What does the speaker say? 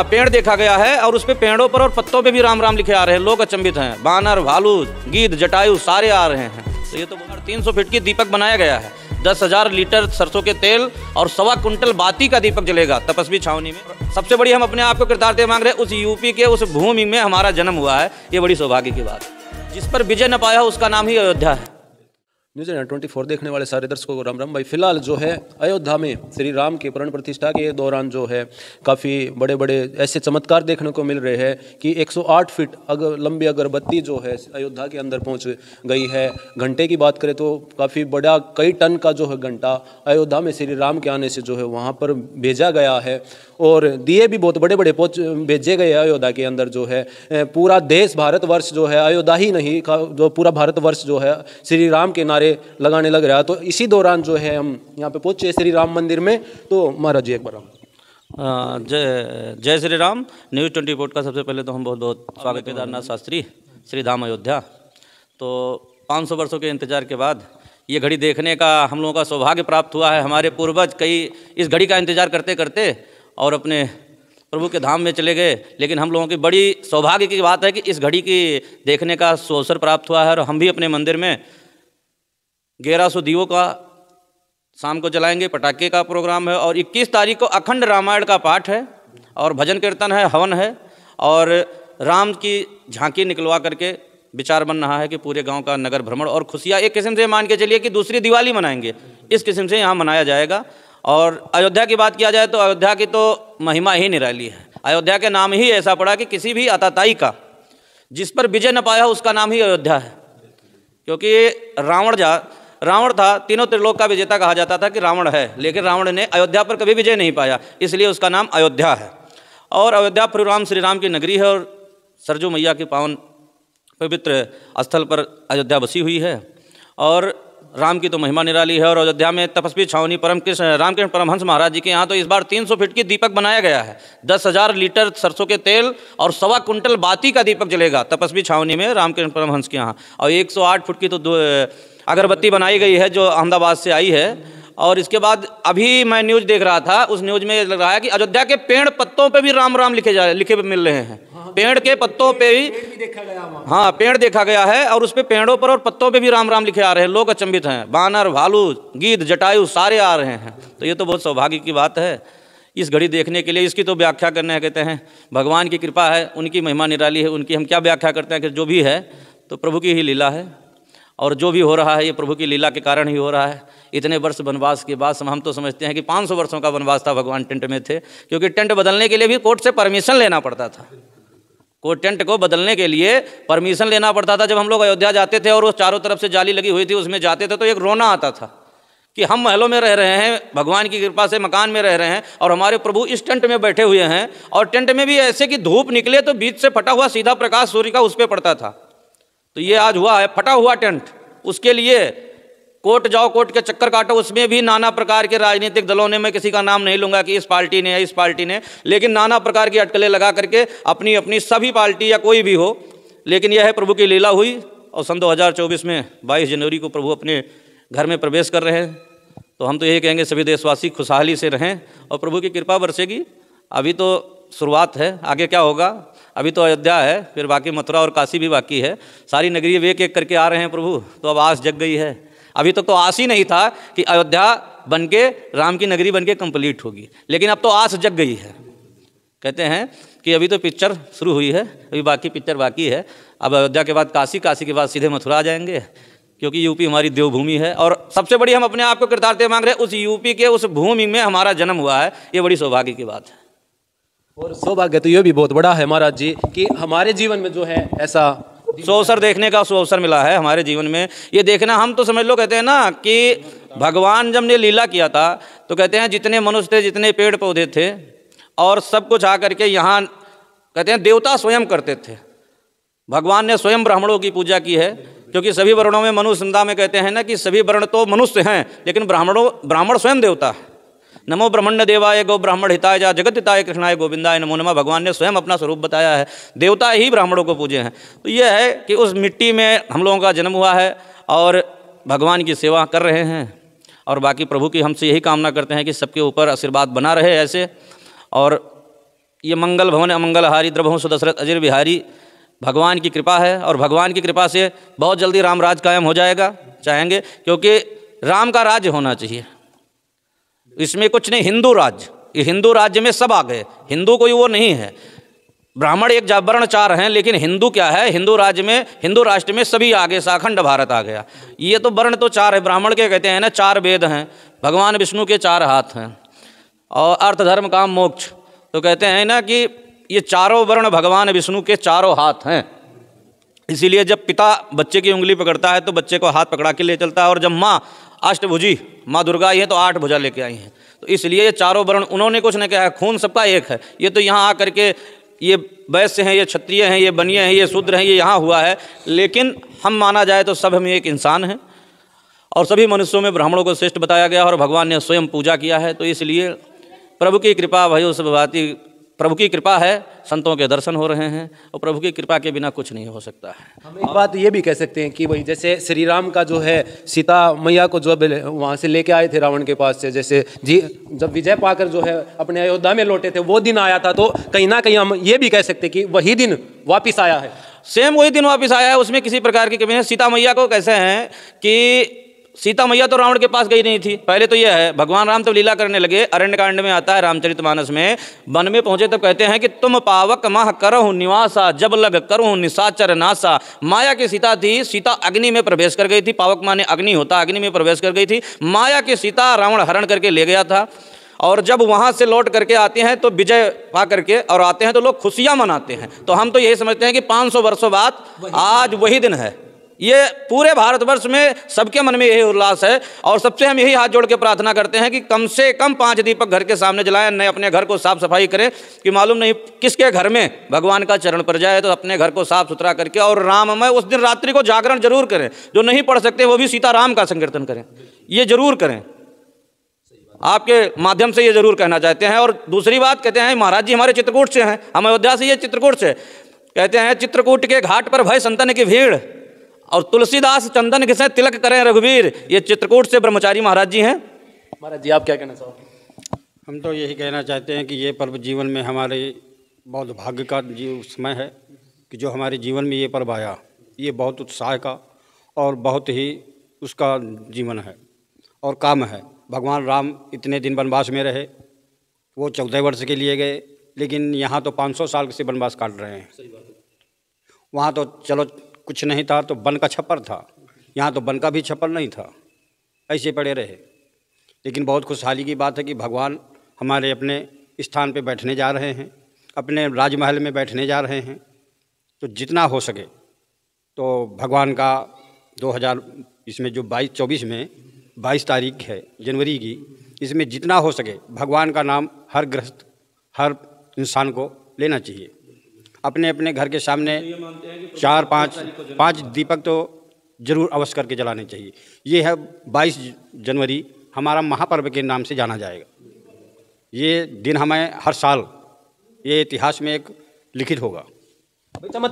पेड़ देखा गया है और उसपे पेड़ों पर और पत्तों पे भी राम राम लिखे आ रहे हैं लोग अचंभित हैं बानर भालू गीत जटायु सारे आ रहे हैं तो ये तो तीन सौ फीट की दीपक बनाया गया है दस हजार लीटर सरसों के तेल और सवा कुंटल बाती का दीपक जलेगा तपस्वी छावनी में सबसे बड़ी हम अपने आप को दे मांग रहे हैं उस यूपी के उस भूमि में हमारा जन्म हुआ है ये बड़ी सौभाग्य की बात जिस पर विजय न पाया उसका नाम ही अयोध्या है न्यूज एंड ट्वेंटी फोर देखने वाले सारे दर्शकों को राम राम भाई फिलहाल जो है अयोध्या में श्री राम के प्रण प्रतिष्ठा के दौरान जो है काफ़ी बड़े बड़े ऐसे चमत्कार देखने को मिल रहे हैं कि 108 फीट अगर लंबी अगरबत्ती जो है अयोध्या के अंदर पहुंच गई है घंटे की बात करें तो काफ़ी बड़ा कई टन का जो है घंटा अयोध्या में श्री राम के आने से जो है वहाँ पर भेजा गया है और दिए भी बहुत बड़े बड़े पहुँच भेजे गए हैं अयोध्या के अंदर जो है पूरा देश भारतवर्ष जो है अयोध्या ही नहीं जो पूरा भारतवर्ष जो है श्री राम के नारे नारे लगाने लग रहा तो इसी दौरान जो है हम यहाँ पे पहुँचे श्री राम मंदिर में तो महाराज जी एक बार जय जय Shri Ram news twenty four का सबसे पहले तो हम बहुत बहुत स्वागत केदारनाथ शास्त्री श्री धाम अयोध्या तो 500 वर्षों के इंतज़ार के बाद ये घड़ी देखने का हम लोगों का सौभाग्य प्राप्त हुआ है हमारे पूर्वज कई इस घड़ी का इंतज़ार करते करते और अपने प्रभु के धाम में चले गए लेकिन हम लोगों की बड़ी सौभाग्य की बात है कि इस घड़ी की देखने का अवसर प्राप्त हुआ है और हम भी अपने मंदिर में ग्यारह सौ दीवों का शाम को जलाएंगे पटाखे का प्रोग्राम है और 21 तारीख को अखंड रामायण का पाठ है और भजन कीर्तन है हवन है और राम की झांकी निकलवा करके विचार बन रहा है कि पूरे गांव का नगर भ्रमण और खुशियाँ एक किस्म से मान के चलिए कि दूसरी दिवाली मनाएंगे इस किस्म से यहाँ मनाया जाएगा और अयोध्या की बात किया जाए तो अयोध्या की तो महिमा ही निराली है अयोध्या के नाम ही ऐसा पड़ा कि किसी भी आताताई का जिस पर विजय न पाया उसका नाम ही अयोध्या है क्योंकि रावण जा रावण था तीनों त्रिलोक का विजेता कहा जाता था कि रावण है लेकिन रावण ने अयोध्या पर कभी विजय नहीं पाया इसलिए उसका नाम अयोध्या है और अयोध्या प्रभुराम श्री राम की नगरी है और सरजू मैया के पावन पवित्र स्थल पर अयोध्या बसी हुई है और राम की तो महिमा निराली है और अयोध्या में तपस्वी छावनी परम कृष्ण रामकृष्ण परमहंस महाराज जी के यहाँ तो इस बार 300 फीट की दीपक बनाया गया है दस हज़ार लीटर सरसों के तेल और सवा कुंटल बाती का दीपक जलेगा तपस्वी छावनी में रामकृष्ण परमहंस के यहाँ और 108 फुट की तो अगरबत्ती बनाई गई है जो अहमदाबाद से आई है और इसके बाद अभी मैं न्यूज़ देख रहा था उस न्यूज़ में लग रहा है कि अयोध्या के पेड़ पत्तों पे भी राम राम लिखे जा लिखे मिल रहे हैं हाँ, हाँ, पेड़ के पत्तों पे भी, हाँ पेड़ देखा गया है और उस पर पे पेड़ों पर और पत्तों पे भी राम राम लिखे आ रहे हैं लोग अचंभित हैं बानर भालू गीत जटायु सारे आ रहे हैं तो ये तो बहुत सौभाग्य की बात है इस घड़ी देखने के लिए इसकी तो व्याख्या करने कहते हैं भगवान की कृपा है उनकी महिमा निराली है उनकी हम क्या व्याख्या करते हैं कि जो भी है तो प्रभु की ही लीला है और जो भी हो रहा है ये प्रभु की लीला के कारण ही हो रहा है इतने वर्ष वनवास के बाद हम तो समझते हैं कि 500 वर्षों का वनवास था भगवान टेंट में थे क्योंकि टेंट बदलने के लिए भी कोर्ट से परमिशन लेना पड़ता था को टेंट को बदलने के लिए परमिशन लेना पड़ता था जब हम लोग अयोध्या जाते थे और वो चारों तरफ से जाली लगी हुई थी उसमें जाते थे तो एक रोना आता था कि हम महलों में रह रहे हैं भगवान की कृपा से मकान में रह रहे हैं और हमारे प्रभु इस टेंट में बैठे हुए हैं और टेंट में भी ऐसे कि धूप निकले तो बीच से फटा हुआ सीधा प्रकाश सूर्य का उस पर पड़ता था तो ये आज हुआ है फटा हुआ टेंट उसके लिए कोर्ट जाओ कोर्ट के चक्कर काटो उसमें भी नाना प्रकार के राजनीतिक दलों ने मैं किसी का नाम नहीं लूंगा कि इस पार्टी ने या इस पार्टी ने लेकिन नाना प्रकार की अटकलें लगा करके अपनी अपनी सभी पार्टी या कोई भी हो लेकिन यह है प्रभु की लीला हुई और सन 2024 में 22 जनवरी को प्रभु अपने घर में प्रवेश कर रहे हैं तो हम तो यही कहेंगे सभी देशवासी खुशहाली से रहें और प्रभु की कृपा बरसेगी अभी तो शुरुआत है आगे क्या होगा अभी तो अयोध्या है फिर बाकी मथुरा और काशी भी बाकी है सारी नगरी एक एक करके आ रहे हैं प्रभु तो अब आस जग गई है अभी तक तो, तो आस ही नहीं था कि अयोध्या बन के राम की नगरी बन के कम्प्लीट होगी लेकिन अब तो आस जग गई है कहते हैं कि अभी तो पिक्चर शुरू हुई है अभी बाकी पिक्चर बाकी है अब अयोध्या के बाद काशी काशी के बाद सीधे मथुरा आ जाएंगे क्योंकि यूपी हमारी देवभूमि है और सबसे बड़ी हम अपने आप को कृतार्थ मांग रहे हैं उस यूपी के उस भूमि में हमारा जन्म हुआ है ये बड़ी सौभाग्य की बात है और सौभाग्य तो ये भी बहुत बड़ा है महाराज जी कि हमारे जीवन में जो है ऐसा सो अवसर देखने का सो अवसर मिला है हमारे जीवन में ये देखना हम तो समझ लो कहते हैं ना कि भगवान जब ने लीला किया था तो कहते हैं जितने मनुष्य थे जितने पेड़ पौधे थे और सब कुछ आ करके यहाँ कहते हैं देवता स्वयं करते थे भगवान ने स्वयं ब्राह्मणों की पूजा की है क्योंकि सभी वर्णों में मनुष्य में कहते हैं ना कि सभी वर्ण तो मनुष्य हैं लेकिन ब्राह्मणों ब्राह्मण स्वयं देवता है नमो ब्रह्मण्य देवाय गो ब्राह्मण हिताय जा जगत हिताय कृष्णाय गोविंदाय नमो नमः भगवान ने स्वयं अपना स्वरूप बताया है देवता ही ब्राह्मणों को पूजे हैं तो यह है कि उस मिट्टी में हम लोगों का जन्म हुआ है और भगवान की सेवा कर रहे हैं और बाकी प्रभु की हमसे यही कामना करते हैं कि सबके ऊपर आशीर्वाद बना रहे ऐसे और ये मंगल भवन हारी द्रभों सुदशरथ अजीर बिहारी भगवान की कृपा है और भगवान की कृपा से बहुत जल्दी राम राज कायम हो जाएगा चाहेंगे क्योंकि राम का राज्य होना चाहिए इसमें कुछ नहीं हिंदू राज्य हिंदू राज्य में सब आ गए हिंदू कोई वो नहीं है ब्राह्मण एक वर्ण चार हैं लेकिन हिंदू क्या है हिंदू राज्य में हिंदू राष्ट्र में सभी आगे साखंड भारत आ गया ये तो वर्ण तो चार है ब्राह्मण के कहते हैं ना चार वेद हैं भगवान विष्णु के चार हाथ हैं और अर्थ धर्म काम मोक्ष तो कहते हैं ना कि ये चारों वर्ण भगवान विष्णु के चारों हाथ हैं इसीलिए जब पिता बच्चे की उंगली पकड़ता है तो बच्चे को हाथ पकड़ा के ले चलता है और जब माँ अष्टभुजी माँ दुर्गा आई है तो आठ भुजा लेके आई हैं तो इसलिए ये चारों वर्ण उन्होंने कुछ नहीं कहा खून सबका एक है ये तो यहाँ आकर के ये वैश्य हैं ये क्षत्रिय हैं ये बनिए हैं ये शूद्र हैं ये यहाँ हुआ है लेकिन हम माना जाए तो सब हम एक इंसान हैं और सभी मनुष्यों में ब्राह्मणों को श्रेष्ठ बताया गया और भगवान ने स्वयं पूजा किया है तो इसलिए प्रभु की कृपा भयो सब भाती प्रभु की कृपा है संतों के दर्शन हो रहे हैं और प्रभु की कृपा के बिना कुछ नहीं हो सकता है हम एक बात ये भी कह सकते हैं कि भाई जैसे श्री राम का जो है सीता मैया को जो वहाँ से लेके आए थे रावण के पास से जैसे जी जब विजय पाकर जो है अपने अयोध्या में लौटे थे वो दिन आया था तो कहीं ना कहीं हम ये भी कह सकते कि वही दिन वापिस आया है सेम वही दिन वापिस आया है उसमें किसी प्रकार की कमी है सीता मैया को कैसे हैं कि सीता मैया तो रावण के पास गई नहीं थी पहले तो यह है भगवान राम तो लीला करने लगे अरण्य कांड में आता है रामचरित मानस में वन में पहुंचे तब कहते हैं कि तुम पावक माह करहु निवासा जब लग करहु निशाचर नासा माया की सीता थी सीता अग्नि में प्रवेश कर गई थी पावक माँ ने अग्नि होता अग्नि में प्रवेश कर गई थी माया की सीता रावण हरण करके ले गया था और जब वहाँ से लौट करके आते हैं तो विजय पा करके और आते हैं तो लोग खुशियाँ मनाते हैं तो हम तो यही समझते हैं कि 500 वर्षों बाद आज वही दिन है ये पूरे भारतवर्ष में सबके मन में यही उल्लास है और सबसे हम यही हाथ जोड़ के प्रार्थना करते हैं कि कम से कम पांच दीपक घर के सामने जलाएं नए अपने घर को साफ सफाई करें कि मालूम नहीं किसके घर में भगवान का चरण पड़ जाए तो अपने घर को साफ सुथरा करके और राममय उस दिन रात्रि को जागरण जरूर करें जो नहीं पढ़ सकते वो भी सीताराम का संकीर्तन करें ये जरूर करें आपके माध्यम से ये जरूर कहना चाहते हैं और दूसरी बात कहते हैं महाराज जी हमारे चित्रकूट से हैं हम अयोध्या से ये चित्रकूट से कहते हैं चित्रकूट के घाट पर भय संतन की भीड़ और तुलसीदास चंदन घिसे तिलक करें रघुवीर ये चित्रकूट से ब्रह्मचारी महाराज जी हैं महाराज जी आप क्या कहना चाहोगे हम तो यही कहना चाहते हैं कि ये पर्व जीवन में हमारे बहुत भाग्य का जीव समय है कि जो हमारे जीवन में ये पर्व आया ये बहुत उत्साह का और बहुत ही उसका जीवन है और काम है भगवान राम इतने दिन वनवास में रहे वो चौदह वर्ष के लिए गए लेकिन यहाँ तो 500 साल से वनवास काट रहे हैं वहाँ तो चलो कुछ नहीं था तो बन का छप्पर था यहाँ तो बन का भी छप्पर नहीं था ऐसे पड़े रहे लेकिन बहुत खुशहाली की बात है कि भगवान हमारे अपने स्थान पे बैठने जा रहे हैं अपने राजमहल में बैठने जा रहे हैं तो जितना हो सके तो भगवान का 2000 इसमें जो 22 24 में 22 तारीख है जनवरी की इसमें जितना हो सके भगवान का नाम हर ग्रस्त हर इंसान को लेना चाहिए अपने अपने घर के सामने चार पाँच पाँच दीपक तो जरूर अवश्य करके जलाने चाहिए ये है बाईस जनवरी हमारा महापर्व के नाम से जाना जाएगा ये दिन हमें हर साल ये इतिहास में एक लिखित होगा